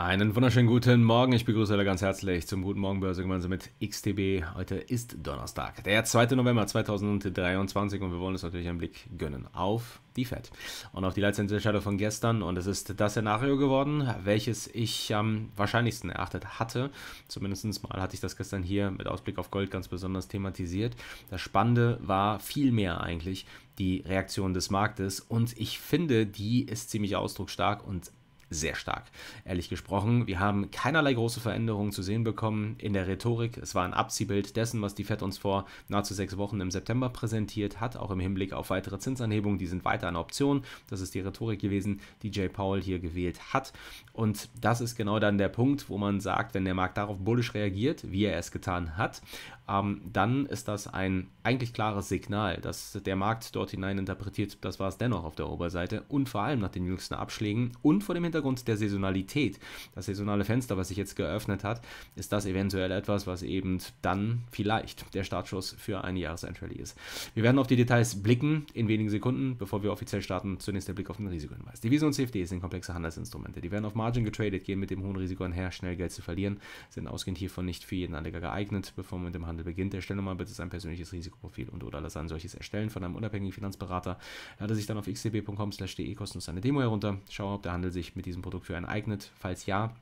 Einen wunderschönen guten Morgen. Ich begrüße alle ganz herzlich zum Guten Morgen Börse gemeinsam mit XTB. Heute ist Donnerstag, der 2. November 2023 und wir wollen uns natürlich einen Blick gönnen auf die Fed und auf die Leitzinsentscheidung von gestern. Und es ist das Szenario geworden, welches ich am wahrscheinlichsten erachtet hatte. Zumindest mal hatte ich das gestern hier mit Ausblick auf Gold ganz besonders thematisiert. Das Spannende war vielmehr eigentlich die Reaktion des Marktes und ich finde, die ist ziemlich ausdrucksstark und sehr stark. Ehrlich gesprochen, wir haben keinerlei große Veränderungen zu sehen bekommen in der Rhetorik. Es war ein Abziehbild dessen, was die Fed uns vor nahezu sechs Wochen im September präsentiert hat, auch im Hinblick auf weitere Zinsanhebungen. Die sind weiter eine Option. Das ist die Rhetorik gewesen, die Jay Powell hier gewählt hat. Und das ist genau dann der Punkt, wo man sagt, wenn der Markt darauf bullisch reagiert, wie er es getan hat, ähm, dann ist das ein eigentlich klares Signal, dass der Markt dort hinein interpretiert, das war es dennoch auf der Oberseite und vor allem nach den jüngsten Abschlägen und vor dem Hintergrund der Saisonalität. Das saisonale Fenster, was sich jetzt geöffnet hat, ist das eventuell etwas, was eben dann vielleicht der Startschuss für eine Jahresendrallye ist. Wir werden auf die Details blicken in wenigen Sekunden, bevor wir offiziell starten. Zunächst der Blick auf den Risikohinweis. Devisen und CFD sind komplexe Handelsinstrumente. Die werden auf Margin getradet, gehen mit dem hohen Risiko einher, schnell Geld zu verlieren, sind ausgehend hiervon nicht für jeden Anleger geeignet, bevor man mit dem Handel Handel beginnt. Erstelle nochmal bitte sein persönliches Risikoprofil und oder lass ein solches erstellen von einem unabhängigen Finanzberater. Lade sich dann auf xcb.com/de kostenlos eine Demo herunter. Schaue, ob der Handel sich mit diesem Produkt für einen eignet. Falls ja,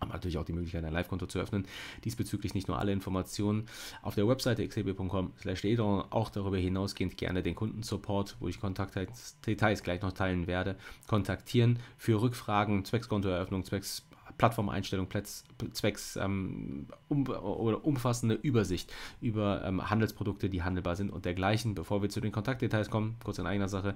haben natürlich auch die Möglichkeit, ein Live-Konto zu öffnen. Diesbezüglich nicht nur alle Informationen auf der Webseite xcbcom sondern auch darüber hinausgehend gerne den Kundensupport, wo ich Kontaktdetails gleich noch teilen werde, kontaktieren für Rückfragen, Zweckskontoeröffnung, zwecks Plattformeinstellung Platz, zwecks ähm, um, oder umfassende Übersicht über ähm, Handelsprodukte, die handelbar sind und dergleichen. Bevor wir zu den Kontaktdetails kommen, kurz in eigener Sache,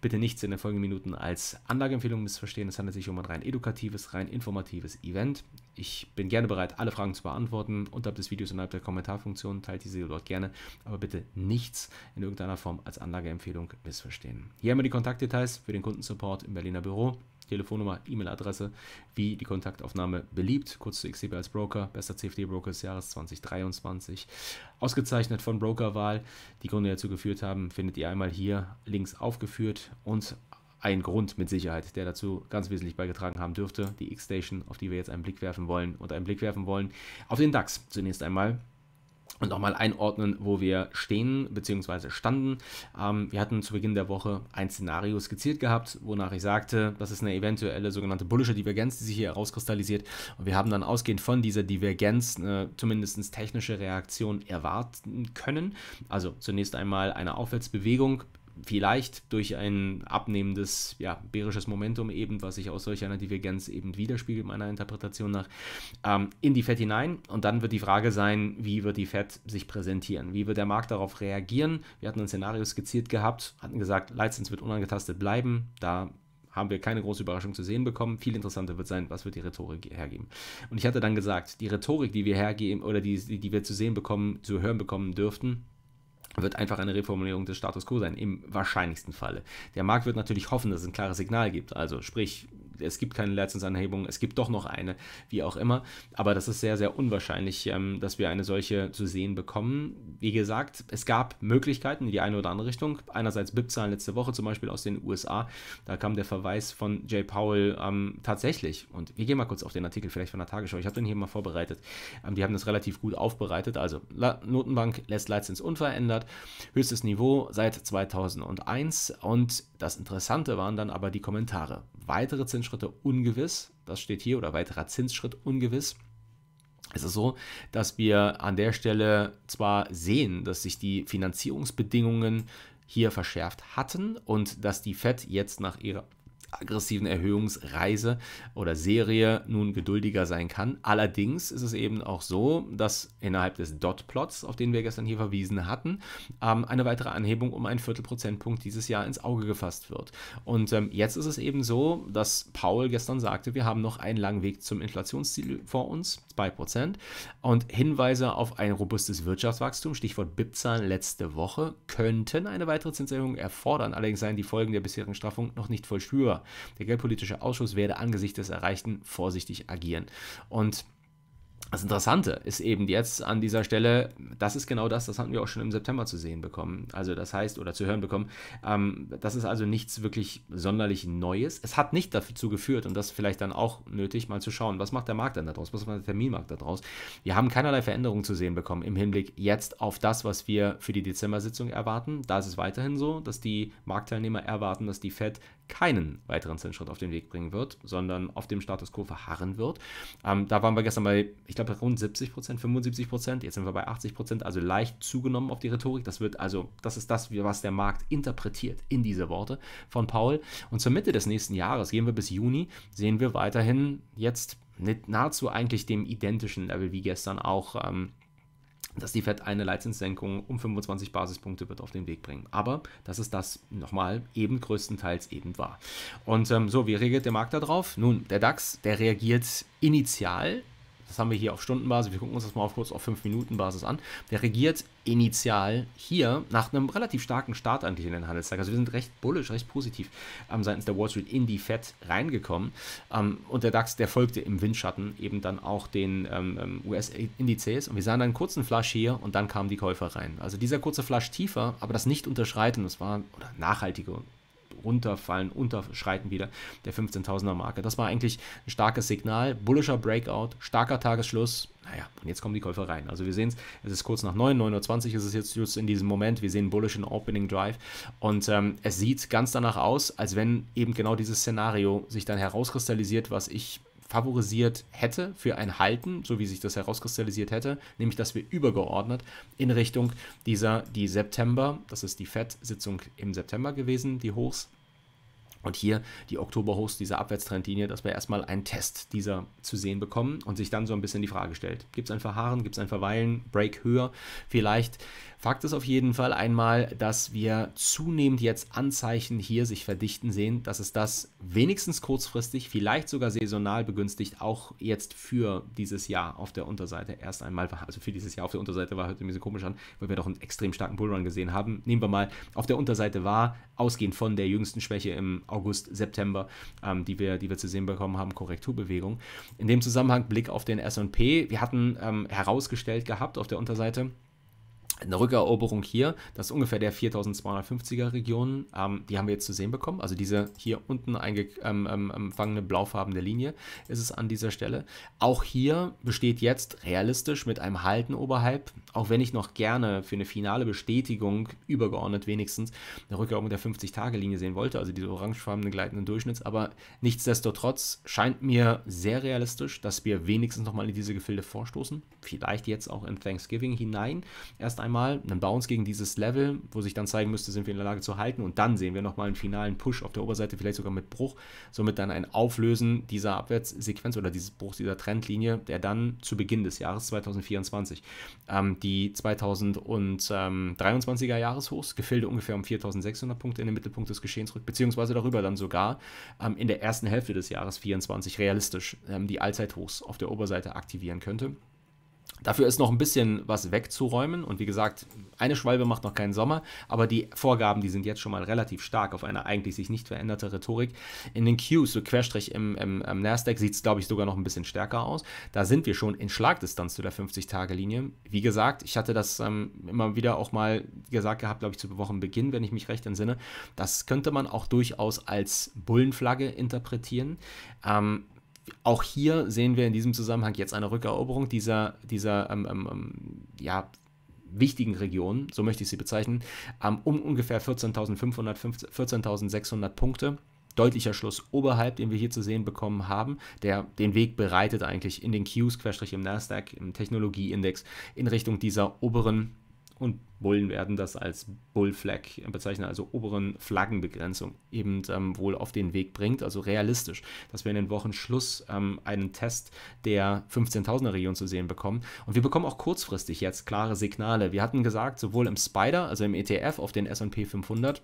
bitte nichts in den folgenden Minuten als Anlageempfehlung missverstehen. Es handelt sich um ein rein edukatives, rein informatives Event. Ich bin gerne bereit, alle Fragen zu beantworten. Unterhalb des Videos innerhalb der Kommentarfunktion teilt diese dort gerne, aber bitte nichts in irgendeiner Form als Anlageempfehlung missverstehen. Hier haben wir die Kontaktdetails für den Kundensupport im Berliner Büro. Telefonnummer, E-Mail-Adresse, wie die Kontaktaufnahme beliebt. Kurz zu XTB als Broker, bester CFD-Broker des Jahres 2023. Ausgezeichnet von Brokerwahl. Die Gründe, die dazu geführt haben, findet ihr einmal hier links aufgeführt und ein Grund mit Sicherheit, der dazu ganz wesentlich beigetragen haben dürfte, die X-Station, auf die wir jetzt einen Blick werfen wollen und einen Blick werfen wollen auf den DAX zunächst einmal und nochmal einordnen, wo wir stehen bzw. standen. Ähm, wir hatten zu Beginn der Woche ein Szenario skizziert gehabt, wonach ich sagte, das ist eine eventuelle sogenannte bullische Divergenz, die sich hier herauskristallisiert. Und wir haben dann ausgehend von dieser Divergenz eine zumindest technische Reaktion erwarten können. Also zunächst einmal eine Aufwärtsbewegung vielleicht durch ein abnehmendes ja, bärisches Momentum eben, was sich aus solch einer Divergenz eben widerspiegelt, meiner Interpretation nach, ähm, in die Fed hinein. Und dann wird die Frage sein, wie wird die Fed sich präsentieren? Wie wird der Markt darauf reagieren? Wir hatten ein Szenario skizziert gehabt, hatten gesagt, Leitzins wird unangetastet bleiben. Da haben wir keine große Überraschung zu sehen bekommen. Viel interessanter wird sein, was wird die Rhetorik hergeben. Und ich hatte dann gesagt, die Rhetorik, die wir hergeben oder die, die wir zu sehen bekommen, zu hören bekommen dürften, wird einfach eine Reformulierung des Status quo sein, im wahrscheinlichsten Falle. Der Markt wird natürlich hoffen, dass es ein klares Signal gibt. Also sprich, es gibt keine Leistungsanhebung, es gibt doch noch eine, wie auch immer. Aber das ist sehr, sehr unwahrscheinlich, ähm, dass wir eine solche zu sehen bekommen wie gesagt, es gab Möglichkeiten in die eine oder andere Richtung. Einerseits BIP-Zahlen letzte Woche zum Beispiel aus den USA. Da kam der Verweis von Jay Powell ähm, tatsächlich. Und wir gehen mal kurz auf den Artikel, vielleicht von der Tagesschau. Ich habe den hier mal vorbereitet. Ähm, die haben das relativ gut aufbereitet. Also La Notenbank lässt Leitzins unverändert. Höchstes Niveau seit 2001. Und das Interessante waren dann aber die Kommentare. Weitere Zinsschritte ungewiss. Das steht hier. Oder weiterer Zinsschritt ungewiss. Es ist so, dass wir an der Stelle zwar sehen, dass sich die Finanzierungsbedingungen hier verschärft hatten und dass die Fed jetzt nach ihrer aggressiven Erhöhungsreise oder Serie nun geduldiger sein kann. Allerdings ist es eben auch so, dass innerhalb des Dot-Plots, auf den wir gestern hier verwiesen hatten, ähm, eine weitere Anhebung um ein Viertelprozentpunkt dieses Jahr ins Auge gefasst wird. Und ähm, jetzt ist es eben so, dass Paul gestern sagte, wir haben noch einen langen Weg zum Inflationsziel vor uns, 2%. Und Hinweise auf ein robustes Wirtschaftswachstum, Stichwort BIP-Zahlen letzte Woche, könnten eine weitere Zinserhöhung erfordern. Allerdings seien die Folgen der bisherigen Straffung noch nicht vollspürbar. Der Geldpolitische Ausschuss werde angesichts des Erreichten vorsichtig agieren. Und das Interessante ist eben jetzt an dieser Stelle, das ist genau das, das hatten wir auch schon im September zu sehen bekommen. Also das heißt, oder zu hören bekommen, ähm, das ist also nichts wirklich sonderlich Neues. Es hat nicht dazu geführt, und das vielleicht dann auch nötig, mal zu schauen, was macht der Markt dann daraus, was macht der Terminmarkt daraus. Wir haben keinerlei Veränderungen zu sehen bekommen im Hinblick jetzt auf das, was wir für die Dezember-Sitzung erwarten. Da ist es weiterhin so, dass die Marktteilnehmer erwarten, dass die Fed keinen weiteren Zinsschritt auf den Weg bringen wird, sondern auf dem Status quo verharren wird. Ähm, da waren wir gestern bei, ich glaube, rund 70 Prozent, 75 Prozent, jetzt sind wir bei 80 Prozent, also leicht zugenommen auf die Rhetorik. Das wird also, das ist das, was der Markt interpretiert in diese Worte von Paul. Und zur Mitte des nächsten Jahres, gehen wir bis Juni, sehen wir weiterhin jetzt nahezu eigentlich dem identischen Level wie gestern auch. Ähm, dass die FED eine Leitzinssenkung um 25 Basispunkte wird auf den Weg bringen. Aber das ist das nochmal eben größtenteils eben war. Und ähm, so, wie reagiert der Markt darauf? Nun, der DAX, der reagiert initial das haben wir hier auf Stundenbasis, wir gucken uns das mal auf kurz auf 5-Minuten-Basis an, der regiert initial hier nach einem relativ starken Start eigentlich in den Handelstag. Also wir sind recht bullisch, recht positiv ähm, seitens der Wall Street in die Fed reingekommen. Ähm, und der DAX, der folgte im Windschatten eben dann auch den ähm, ähm US-Indizes. Und wir sahen dann einen kurzen Flash hier und dann kamen die Käufer rein. Also dieser kurze Flash tiefer, aber das nicht unterschreiten, das war, oder nachhaltige runterfallen, unterschreiten wieder der 15.000er Marke. Das war eigentlich ein starkes Signal, bullischer Breakout, starker Tagesschluss. Naja, und jetzt kommen die Käufer rein. Also wir sehen es, es ist kurz nach 9, 9.20 Uhr ist es jetzt just in diesem Moment. Wir sehen einen bullischen Opening Drive und ähm, es sieht ganz danach aus, als wenn eben genau dieses Szenario sich dann herauskristallisiert, was ich favorisiert hätte für ein Halten, so wie sich das herauskristallisiert hätte, nämlich dass wir übergeordnet in Richtung dieser, die September, das ist die FED-Sitzung im September gewesen, die Hochs, und hier die Oktoberhochs diese Abwärtstrendlinie, dass wir erstmal einen Test dieser zu sehen bekommen und sich dann so ein bisschen die Frage stellt, gibt es ein Verharren, gibt es ein Verweilen, Break höher, vielleicht Fakt ist auf jeden Fall einmal, dass wir zunehmend jetzt Anzeichen hier sich verdichten sehen, dass es das wenigstens kurzfristig, vielleicht sogar saisonal begünstigt, auch jetzt für dieses Jahr auf der Unterseite erst einmal, also für dieses Jahr auf der Unterseite war, hört ein bisschen komisch an, weil wir doch einen extrem starken Bullrun gesehen haben. Nehmen wir mal, auf der Unterseite war, ausgehend von der jüngsten Schwäche im August, September, ähm, die, wir, die wir zu sehen bekommen haben, Korrekturbewegung. In dem Zusammenhang Blick auf den S&P, wir hatten ähm, herausgestellt gehabt auf der Unterseite, eine Rückeroberung hier, das ist ungefähr der 4250er Region, ähm, die haben wir jetzt zu sehen bekommen. Also diese hier unten eingefangene ähm, ähm blaufarbene Linie ist es an dieser Stelle. Auch hier besteht jetzt realistisch mit einem Halten oberhalb auch wenn ich noch gerne für eine finale Bestätigung übergeordnet wenigstens eine Rückgabe der 50-Tage-Linie sehen wollte, also diese orangefarbenen gleitenden Durchschnitts, aber nichtsdestotrotz scheint mir sehr realistisch, dass wir wenigstens nochmal in diese Gefilde vorstoßen, vielleicht jetzt auch in Thanksgiving hinein. Erst einmal einen Bounce gegen dieses Level, wo sich dann zeigen müsste, sind wir in der Lage zu halten und dann sehen wir nochmal einen finalen Push auf der Oberseite, vielleicht sogar mit Bruch, somit dann ein Auflösen dieser Abwärtssequenz oder dieses Bruchs dieser Trendlinie, der dann zu Beginn des Jahres 2024 ähm, die die 2023er Jahreshochs, Gefilde ungefähr um 4600 Punkte in den Mittelpunkt des Geschehens rückt, beziehungsweise darüber dann sogar ähm, in der ersten Hälfte des Jahres 2024 realistisch ähm, die Allzeithochs auf der Oberseite aktivieren könnte. Dafür ist noch ein bisschen was wegzuräumen und wie gesagt, eine Schwalbe macht noch keinen Sommer, aber die Vorgaben, die sind jetzt schon mal relativ stark auf eine eigentlich sich nicht veränderte Rhetorik. In den Qs, so Querstrich im, im, im Nasdaq, sieht es glaube ich sogar noch ein bisschen stärker aus. Da sind wir schon in Schlagdistanz zu der 50-Tage-Linie. Wie gesagt, ich hatte das ähm, immer wieder auch mal gesagt gehabt, glaube ich, zu Wochenbeginn, wenn ich mich recht entsinne. Das könnte man auch durchaus als Bullenflagge interpretieren. Ähm, auch hier sehen wir in diesem Zusammenhang jetzt eine Rückeroberung dieser, dieser ähm, ähm, ähm ja, wichtigen Region, so möchte ich sie bezeichnen, ähm, um ungefähr 14.500, 14.600 Punkte. Deutlicher Schluss oberhalb, den wir hier zu sehen bekommen haben, der den Weg bereitet eigentlich in den Qs, Querstrich im Nasdaq, im Technologieindex, in Richtung dieser oberen und Bullen werden das als Bull Flag bezeichnet, also oberen Flaggenbegrenzung, eben ähm, wohl auf den Weg bringt, also realistisch, dass wir in den Wochen Schluss ähm, einen Test der 15.000er Region zu sehen bekommen. Und wir bekommen auch kurzfristig jetzt klare Signale. Wir hatten gesagt, sowohl im Spider, also im ETF auf den SP 500,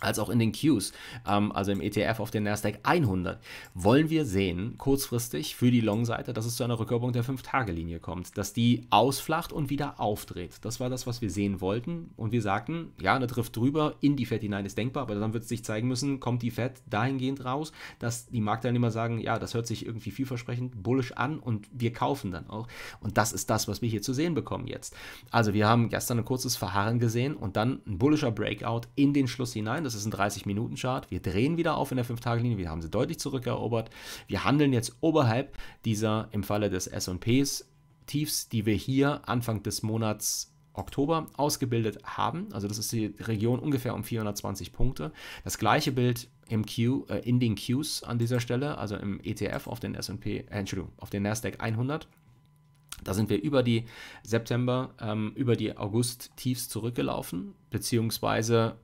als auch in den Qs, ähm, also im ETF auf den Nasdaq 100, wollen wir sehen, kurzfristig für die Long-Seite, dass es zu einer Rückkörperung der 5-Tage-Linie kommt, dass die ausflacht und wieder aufdreht. Das war das, was wir sehen wollten und wir sagten, ja, eine trifft drüber, in die Fed hinein ist denkbar, aber dann wird es sich zeigen müssen, kommt die Fed dahingehend raus, dass die Marktteilnehmer sagen, ja, das hört sich irgendwie vielversprechend bullisch an und wir kaufen dann auch. Und das ist das, was wir hier zu sehen bekommen jetzt. Also wir haben gestern ein kurzes Verharren gesehen und dann ein bullischer Breakout in den Schluss hinein. Das ist ein 30-Minuten-Chart. Wir drehen wieder auf in der 5-Tage-Linie. Wir haben sie deutlich zurückerobert. Wir handeln jetzt oberhalb dieser, im Falle des S&Ps, Tiefs, die wir hier Anfang des Monats Oktober ausgebildet haben. Also das ist die Region ungefähr um 420 Punkte. Das gleiche Bild im Q, äh, in den Qs an dieser Stelle, also im ETF auf den S&P, äh, Entschuldigung, auf den Nasdaq 100. Da sind wir über die September, ähm, über die August-Tiefs zurückgelaufen, beziehungsweise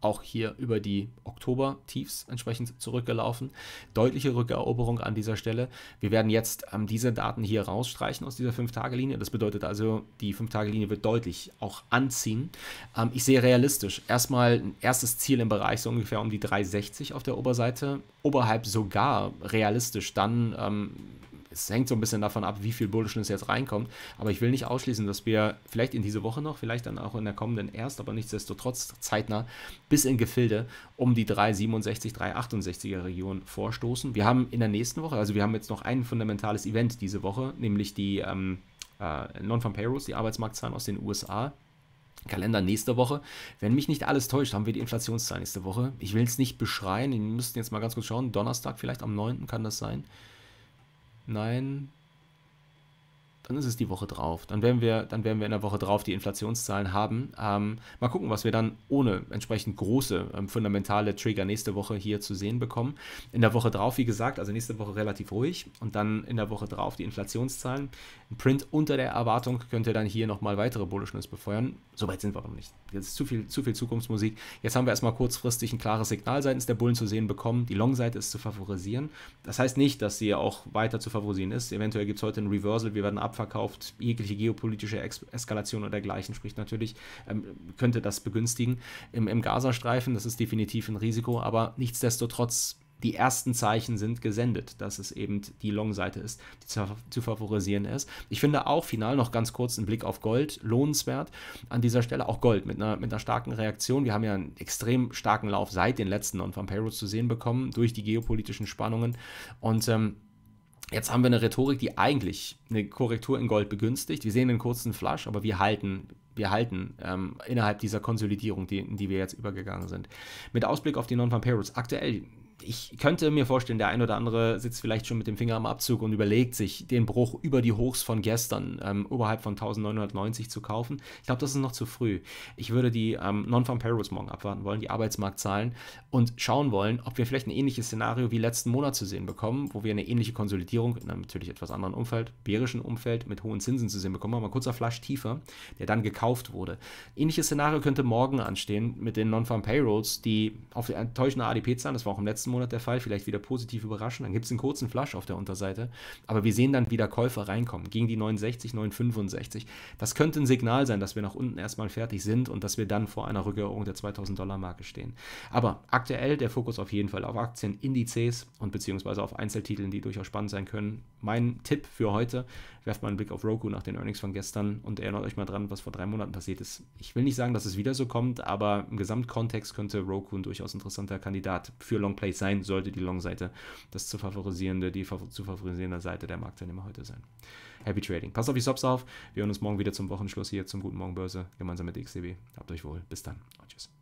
auch hier über die Oktober-Tiefs entsprechend zurückgelaufen. Deutliche Rückeroberung an dieser Stelle. Wir werden jetzt ähm, diese Daten hier rausstreichen aus dieser 5-Tage-Linie. Das bedeutet also, die 5-Tage-Linie wird deutlich auch anziehen. Ähm, ich sehe realistisch erstmal ein erstes Ziel im Bereich so ungefähr um die 360 auf der Oberseite. Oberhalb sogar realistisch dann ähm, es hängt so ein bisschen davon ab, wie viel Bullishness jetzt reinkommt. Aber ich will nicht ausschließen, dass wir vielleicht in diese Woche noch, vielleicht dann auch in der kommenden erst, aber nichtsdestotrotz zeitnah bis in Gefilde um die 367, 368er Region vorstoßen. Wir haben in der nächsten Woche, also wir haben jetzt noch ein fundamentales Event diese Woche, nämlich die ähm, äh, Non-Farm Payrolls, die Arbeitsmarktzahlen aus den USA. Kalender nächste Woche. Wenn mich nicht alles täuscht, haben wir die Inflationszahlen nächste Woche. Ich will es nicht beschreien, wir müssten jetzt mal ganz kurz schauen. Donnerstag vielleicht am 9. kann das sein. Nein, dann ist es die Woche drauf. Dann werden wir, dann werden wir in der Woche drauf die Inflationszahlen haben. Ähm, mal gucken, was wir dann ohne entsprechend große, ähm, fundamentale Trigger nächste Woche hier zu sehen bekommen. In der Woche drauf, wie gesagt, also nächste Woche relativ ruhig und dann in der Woche drauf die Inflationszahlen. Ein Print unter der Erwartung könnte dann hier nochmal weitere Bullishness befeuern. Soweit sind wir noch nicht. Jetzt ist zu viel, zu viel Zukunftsmusik. Jetzt haben wir erstmal kurzfristig ein klares Signal seitens der Bullen zu sehen bekommen. Die Long-Seite ist zu favorisieren. Das heißt nicht, dass sie auch weiter zu favorisieren ist. Eventuell gibt es heute ein Reversal, wir werden abfangen abverkauft. Jegliche geopolitische Ex Eskalation oder dergleichen spricht natürlich, ähm, könnte das begünstigen. Im, Im Gazastreifen, das ist definitiv ein Risiko, aber nichtsdestotrotz die ersten Zeichen sind gesendet, dass es eben die Long-Seite ist, die zu, zu, favorisieren ist. Ich finde auch final noch ganz kurz einen Blick auf Gold lohnenswert. An dieser Stelle auch Gold mit einer, mit einer starken Reaktion. Wir haben ja einen extrem starken Lauf seit den letzten Non-Vampiros zu sehen bekommen durch die geopolitischen Spannungen und ähm, Jetzt haben wir eine Rhetorik, die eigentlich eine Korrektur in Gold begünstigt. Wir sehen einen kurzen Flash, aber wir halten, wir halten ähm, innerhalb dieser Konsolidierung, die, in die wir jetzt übergegangen sind. Mit Ausblick auf die Non-Vampiros, aktuell ich könnte mir vorstellen, der ein oder andere sitzt vielleicht schon mit dem Finger am Abzug und überlegt sich, den Bruch über die Hochs von gestern ähm, oberhalb von 1990 zu kaufen. Ich glaube, das ist noch zu früh. Ich würde die ähm, Non-Farm Payrolls morgen abwarten wollen, die Arbeitsmarktzahlen und schauen wollen, ob wir vielleicht ein ähnliches Szenario wie letzten Monat zu sehen bekommen, wo wir eine ähnliche Konsolidierung in einem natürlich etwas anderen Umfeld, bärischen Umfeld mit hohen Zinsen zu sehen bekommen haben. Ein kurzer Flash tiefer, der dann gekauft wurde. Ähnliches Szenario könnte morgen anstehen mit den Non-Farm Payrolls, die auf enttäuschende ADP-Zahlen, das war auch im letzten nächsten Monat der Fall, vielleicht wieder positiv überraschen. Dann gibt es einen kurzen Flash auf der Unterseite. Aber wir sehen dann wieder Käufer reinkommen gegen die 69, 965. Das könnte ein Signal sein, dass wir nach unten erstmal fertig sind und dass wir dann vor einer Rückerung der 2000-Dollar-Marke stehen. Aber aktuell der Fokus auf jeden Fall auf Aktien, Indizes und beziehungsweise auf Einzeltiteln, die durchaus spannend sein können. Mein Tipp für heute, Werft mal einen Blick auf Roku nach den Earnings von gestern und erinnert euch mal dran, was vor drei Monaten passiert ist. Ich will nicht sagen, dass es wieder so kommt, aber im Gesamtkontext könnte Roku ein durchaus interessanter Kandidat für Long Play sein, sollte die Long-Seite das zu favorisierende, die zu favorisierende Seite der Marktteilnehmer heute sein. Happy Trading. Passt auf die Stops auf. Wir hören uns morgen wieder zum Wochenschluss hier zum Guten Morgen Börse gemeinsam mit XDB. Habt euch wohl. Bis dann und tschüss.